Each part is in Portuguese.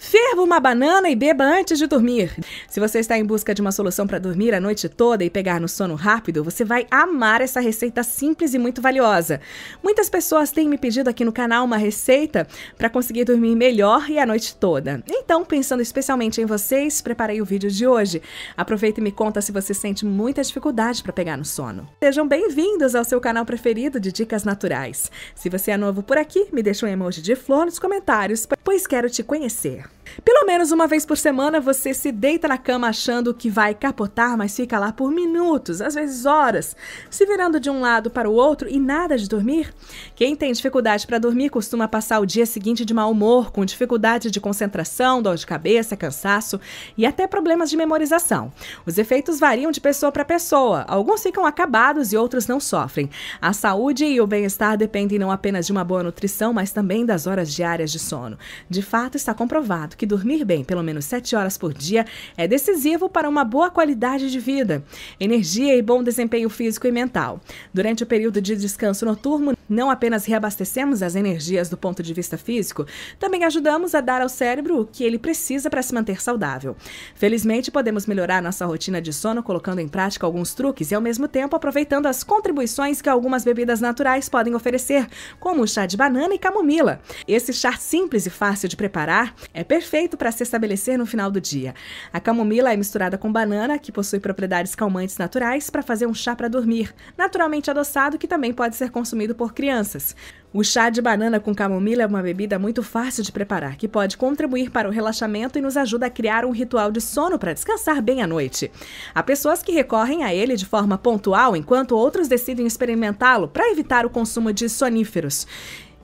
50% Serva uma banana e beba antes de dormir. Se você está em busca de uma solução para dormir a noite toda e pegar no sono rápido, você vai amar essa receita simples e muito valiosa. Muitas pessoas têm me pedido aqui no canal uma receita para conseguir dormir melhor e a noite toda. Então, pensando especialmente em vocês, preparei o vídeo de hoje. Aproveita e me conta se você sente muita dificuldade para pegar no sono. Sejam bem-vindos ao seu canal preferido de dicas naturais. Se você é novo por aqui, me deixa um emoji de flor nos comentários, pois quero te conhecer. Pelo menos uma vez por semana você se deita na cama achando que vai capotar, mas fica lá por minutos, às vezes horas, se virando de um lado para o outro e nada de dormir. Quem tem dificuldade para dormir costuma passar o dia seguinte de mau humor, com dificuldade de concentração, dor de cabeça, cansaço e até problemas de memorização. Os efeitos variam de pessoa para pessoa, alguns ficam acabados e outros não sofrem. A saúde e o bem-estar dependem não apenas de uma boa nutrição, mas também das horas diárias de sono. De fato, está comprovado que dormir bem pelo menos 7 horas por dia é decisivo para uma boa qualidade de vida, energia e bom desempenho físico e mental. Durante o período de descanso noturno, não apenas reabastecemos as energias do ponto de vista físico, também ajudamos a dar ao cérebro o que ele precisa para se manter saudável. Felizmente, podemos melhorar nossa rotina de sono colocando em prática alguns truques e, ao mesmo tempo, aproveitando as contribuições que algumas bebidas naturais podem oferecer, como o chá de banana e camomila. Esse chá simples e fácil de preparar é perfeito para se estabelecer no final do dia. A camomila é misturada com banana, que possui propriedades calmantes naturais, para fazer um chá para dormir, naturalmente adoçado, que também pode ser consumido por crianças. O chá de banana com camomila é uma bebida muito fácil de preparar, que pode contribuir para o relaxamento e nos ajuda a criar um ritual de sono para descansar bem à noite. Há pessoas que recorrem a ele de forma pontual, enquanto outros decidem experimentá-lo para evitar o consumo de soníferos.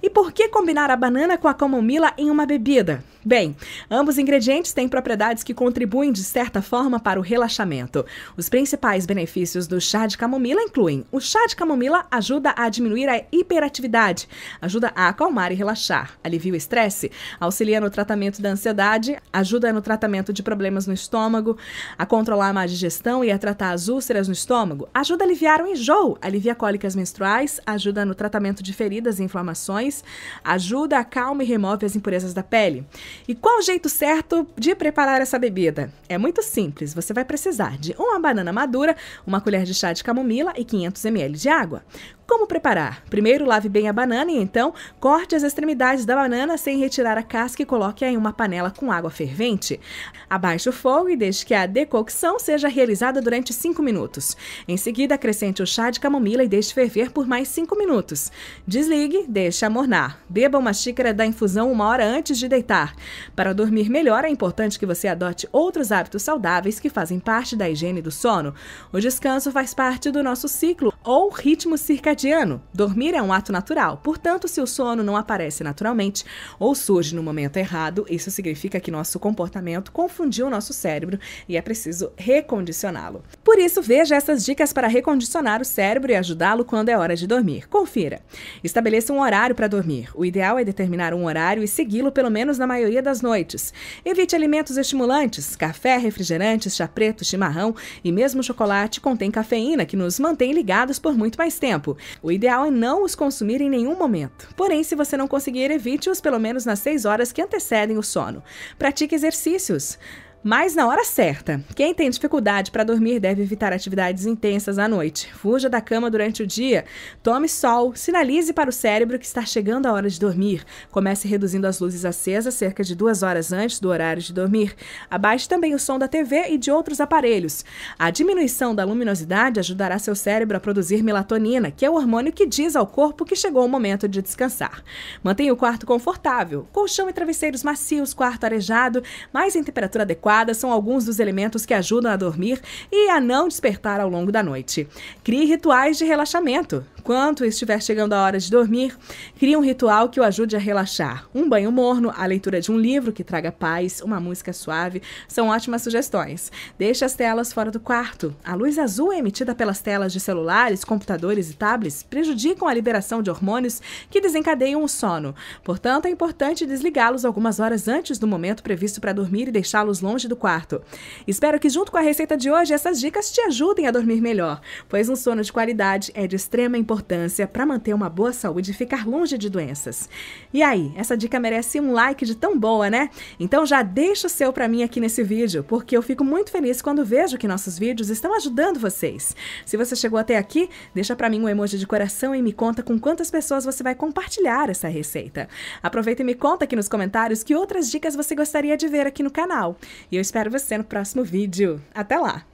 E por que combinar a banana com a camomila em uma bebida? Bem, ambos ingredientes têm propriedades que contribuem de certa forma para o relaxamento. Os principais benefícios do chá de camomila incluem: o chá de camomila ajuda a diminuir a hiperatividade, ajuda a acalmar e relaxar, alivia o estresse, auxilia no tratamento da ansiedade, ajuda no tratamento de problemas no estômago, a controlar a má digestão e a tratar as úlceras no estômago, ajuda a aliviar o enjoo, alivia cólicas menstruais, ajuda no tratamento de feridas e inflamações, ajuda a calma e remove as impurezas da pele. E qual o jeito certo de preparar essa bebida? É muito simples, você vai precisar de uma banana madura, uma colher de chá de camomila e 500 ml de água. Como preparar? Primeiro, lave bem a banana e então corte as extremidades da banana sem retirar a casca e coloque-a em uma panela com água fervente. Abaixe o fogo e deixe que a decocção seja realizada durante 5 minutos. Em seguida, acrescente o chá de camomila e deixe ferver por mais 5 minutos. Desligue, deixe amornar. Beba uma xícara da infusão uma hora antes de deitar. Para dormir melhor, é importante que você adote outros hábitos saudáveis que fazem parte da higiene do sono. O descanso faz parte do nosso ciclo ou ritmo circadiano circadiano, dormir é um ato natural, portanto, se o sono não aparece naturalmente ou surge no momento errado, isso significa que nosso comportamento confundiu o nosso cérebro e é preciso recondicioná-lo. Por isso, veja essas dicas para recondicionar o cérebro e ajudá-lo quando é hora de dormir. Confira. Estabeleça um horário para dormir. O ideal é determinar um horário e segui-lo pelo menos na maioria das noites. Evite alimentos estimulantes, café, refrigerantes, chá preto, chimarrão e mesmo chocolate contém cafeína que nos mantém ligados por muito mais tempo. O ideal é não os consumir em nenhum momento. Porém, se você não conseguir, evite-os pelo menos nas 6 horas que antecedem o sono. Pratique exercícios mas na hora certa. Quem tem dificuldade para dormir deve evitar atividades intensas à noite. Fuja da cama durante o dia, tome sol, sinalize para o cérebro que está chegando a hora de dormir. Comece reduzindo as luzes acesas cerca de duas horas antes do horário de dormir. Abaixe também o som da TV e de outros aparelhos. A diminuição da luminosidade ajudará seu cérebro a produzir melatonina, que é o hormônio que diz ao corpo que chegou o momento de descansar. Mantenha o quarto confortável, colchão e travesseiros macios, quarto arejado, mas em temperatura adequada são alguns dos elementos que ajudam a dormir e a não despertar ao longo da noite. Crie rituais de relaxamento. Enquanto estiver chegando a hora de dormir, crie um ritual que o ajude a relaxar. Um banho morno, a leitura de um livro que traga paz, uma música suave, são ótimas sugestões. Deixe as telas fora do quarto. A luz azul é emitida pelas telas de celulares, computadores e tablets prejudicam a liberação de hormônios que desencadeiam o sono. Portanto, é importante desligá-los algumas horas antes do momento previsto para dormir e deixá-los longe do quarto. Espero que, junto com a receita de hoje, essas dicas te ajudem a dormir melhor, pois um sono de qualidade é de extrema importância importância para manter uma boa saúde e ficar longe de doenças. E aí, essa dica merece um like de tão boa, né? Então já deixa o seu para mim aqui nesse vídeo, porque eu fico muito feliz quando vejo que nossos vídeos estão ajudando vocês. Se você chegou até aqui, deixa para mim um emoji de coração e me conta com quantas pessoas você vai compartilhar essa receita. Aproveita e me conta aqui nos comentários que outras dicas você gostaria de ver aqui no canal. E eu espero você no próximo vídeo. Até lá!